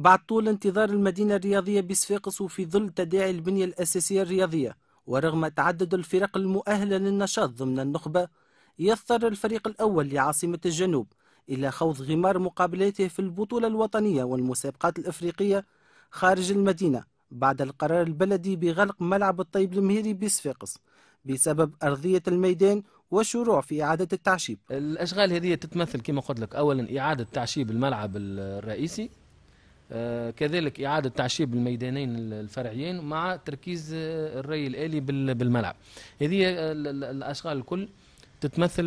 بعد طول انتظار المدينة الرياضية بصفاقس وفي ظل تداعي البنية الأساسية الرياضية ورغم تعدد الفرق المؤهلة للنشاط ضمن النخبة يضطر الفريق الأول لعاصمة الجنوب إلى خوض غمار مقابلاته في البطولة الوطنية والمسابقات الإفريقية خارج المدينة بعد القرار البلدي بغلق ملعب الطيب المهيري بصفاقس بسبب أرضية الميدان والشروع في إعادة التعشيب الأشغال هذه تتمثل كما قلت لك أولا إعادة تعشيب الملعب الرئيسي آه، كذلك إعادة تعشيب الميدانين الفرعيين مع تركيز آه، الري الآلي بالملعب هذه آه، الأشغال الكل تتمثل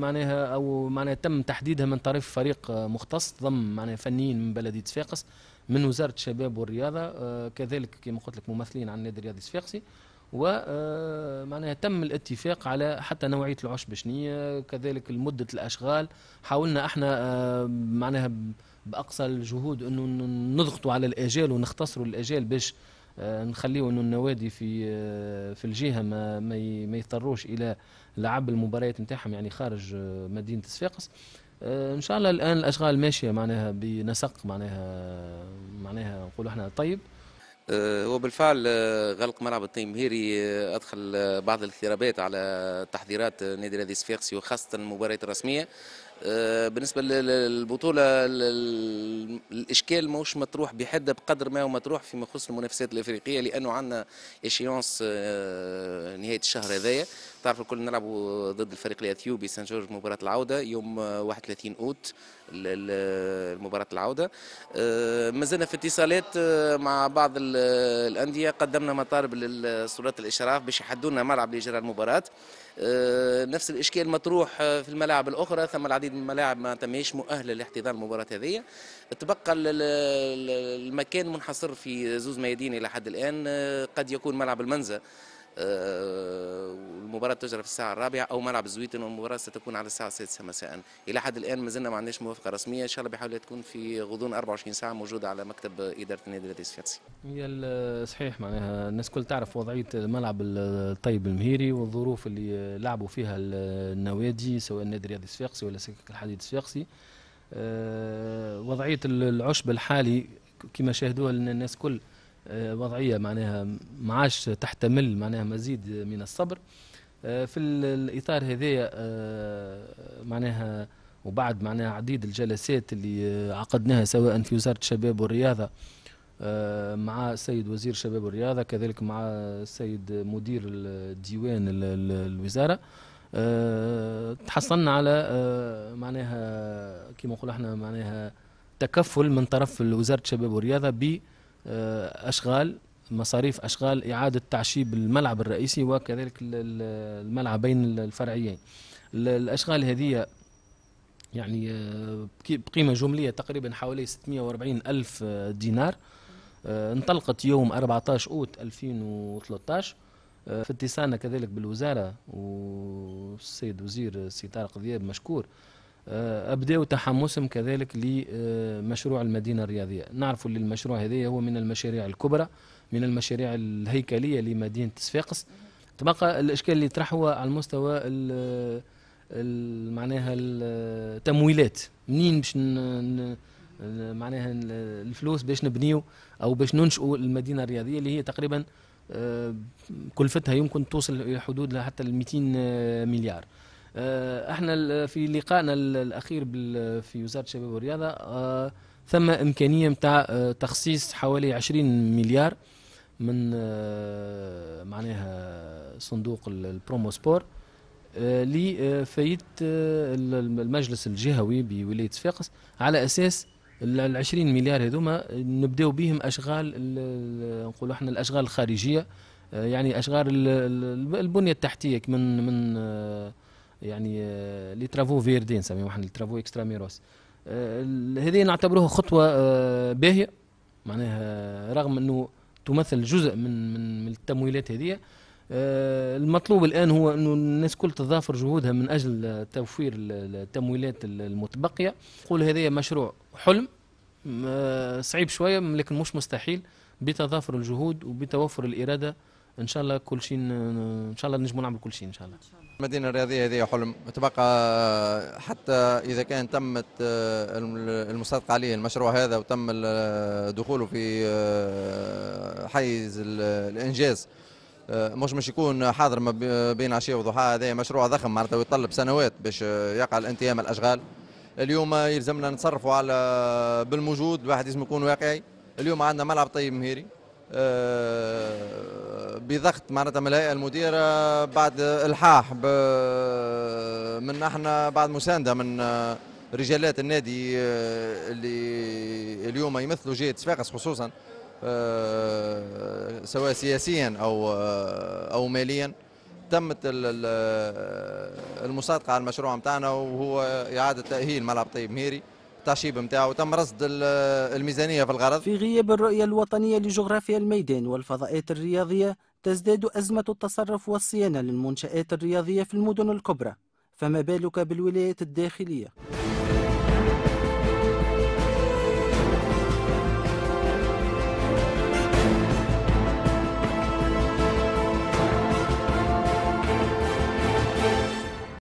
معناها او معناها تم تحديدها من طرف فريق مختص ضم معناها فنيين من بلديه صفاقس من وزاره الشباب والرياضه كذلك كما قلت لك ممثلين عن النادي الرياضي الصفاقسي ومعناها آه، تم الاتفاق على حتى نوعيه العشب شنية كذلك مده الاشغال حاولنا احنا آه، معناها باقصى الجهود انه نضغطوا على الاجال ونختصروا الاجال باش آه، نخليه انه النوادي في في الجهه ما ما يضطروش الى لعب المباريات نتاعهم يعني خارج مدينه صفاقس ان شاء الله الان الاشغال ماشيه معناها بنسق معناها معناها نقولوا احنا طيب آه، وبالفعل آه، غلق ملعب التيم مهيري آه، ادخل بعض الاضطرابات على تحضيرات نادي الرياضي الصفاقسي وخاصه المباريات الرسميه بالنسبه للبطوله الاشكال ماهوش مطروح بحده بقدر ما هو مطروح فيما يخص المنافسات الافريقيه لانه عندنا اشيونس نهايه الشهر هذايا تعرف الكل نلعبوا ضد الفريق الاثيوبي سان جورج مباراه العوده يوم 31 آه، اوت المباراه العوده آه، مازلنا في اتصالات آه، مع بعض الانديه قدمنا مطالب للسلطات الاشراف باش يحدوا لنا ملعب لاجراء المباراه نفس الاشكال مطروح في الملاعب الاخرى ثم العديد من الملاعب ما تمش مؤهله لاحتضان المباراه هذه تبقى المكان منحصر في زوز ميادين الى حد الان قد يكون ملعب المنزه والمباراه آه، تجرى في الساعه الرابعه او ملعب الزويتن والمباراه ستكون على الساعه السادسه مساء الى حد الان ما زلنا ما عندناش موافقه رسميه ان شاء الله بحاول تكون في غضون 24 ساعه موجوده على مكتب اداره النادي الاسفيتسي هي صحيح معناها الناس الكل تعرف وضعيه ملعب الطيب المهيري والظروف اللي لعبوا فيها النوادي سواء النادي الرياضي الصفاقسي ولا سكك الحديد الصفاقسي آه، وضعيه العشب الحالي كما شاهدوها الناس كل آه، وضعيه معناها ما عادش تحتمل معناها مزيد من الصبر آه، في الاطار هذايا آه، معناها وبعد معناها عديد الجلسات اللي عقدناها سواء في وزاره الشباب والرياضه مع السيد وزير الشباب والرياضه كذلك مع السيد مدير الديوان الوزاره تحصلنا على معناها كما نقول احنا معناها تكفل من طرف وزاره الشباب والرياضه ب آه، أشغال مصاريف أشغال إعادة تعشيب الملعب الرئيسي وكذلك الملعبين الفرعيين الأشغال هذه يعني آه، بقيمة جملية تقريبا حوالي 640 ألف آه، دينار انطلقت يوم 14 أوت 2013 في اتصالنا كذلك بالوزارة والسيد وزير ستار قضيه مشكور آه، أبدأوا تحمسهم كذلك لمشروع المدينة الرياضية نعرف أن المشروع هذا هو من المشاريع الكبرى من المشاريع الهيكلية لمدينة صفاقس تبقى الإشكال اللي هو على المستوى الـ الـ معناها التمويلات منين باش معناها الفلوس باش نبنيو أو باش ننشئوا المدينة الرياضية اللي هي تقريبا آه، كلفتها يمكن توصل حدود حتى 200 مليار آه، احنا في لقائنا الاخير في وزاره الشباب والرياضه آه، ثم امكانيه نتاع آه، تخصيص حوالي 20 مليار من معناها صندوق البرومو سبور لفايدة المجلس الجهوي بولاية صفاقس على أساس ال 20 مليار هذوما نبداو بهم أشغال نقولوا احنا الأشغال الخارجية يعني أشغال البنية التحتية من من يعني آه، لي ترافو فيردي نسميهم احنا لي ترافو اكستراميروس آه، هذه نعتبروها خطوه آه، باهيه معناها رغم انه تمثل جزء من من التمويلات هذه المطلوب الان هو انه الناس كل تضافر جهودها من اجل توفير التمويلات المتبقيه نقول هذا مشروع حلم صعيب شويه لكن مش مستحيل بتضافر الجهود وبتوفر الاراده ان شاء الله كل شيء ان شاء الله نجموا نعمل كل شيء ان شاء الله المدينه الرياضيه هذه حلم تبقى آه، حتى اذا كان تمت آه، المصادقه عليه المشروع هذا وتم آه، دخوله في حيز الانجاز مش مش يكون حاضر ما بين عشيه وضحاها هذا مشروع ضخم معناتها يتطلب سنوات باش يقع الانتهاء من الاشغال اليوم يلزمنا نتصرفوا على بالموجود الواحد لازم يكون واقعي اليوم عندنا ملعب طيب مهيري بضغط معناتها من الهيئه المديره بعد الحاح من احنا بعد مسانده من رجالات النادي آه، اللي اليوم يمثلوا جهه صفاقس خصوصا آه، سواء سياسيا او آه، او ماليا تمت المصادقه على المشروع نتاعنا وهو اعاده تاهيل ملعب طيب مهيري التعشيب نتاعو تم رصد الميزانيه في الغرض في غياب الرؤيه الوطنيه لجغرافيا الميدان والفضاءات الرياضيه تزداد أزمة التصرف والصيانة للمنشآت الرياضية في المدن الكبرى فما بالك بالولايات الداخلية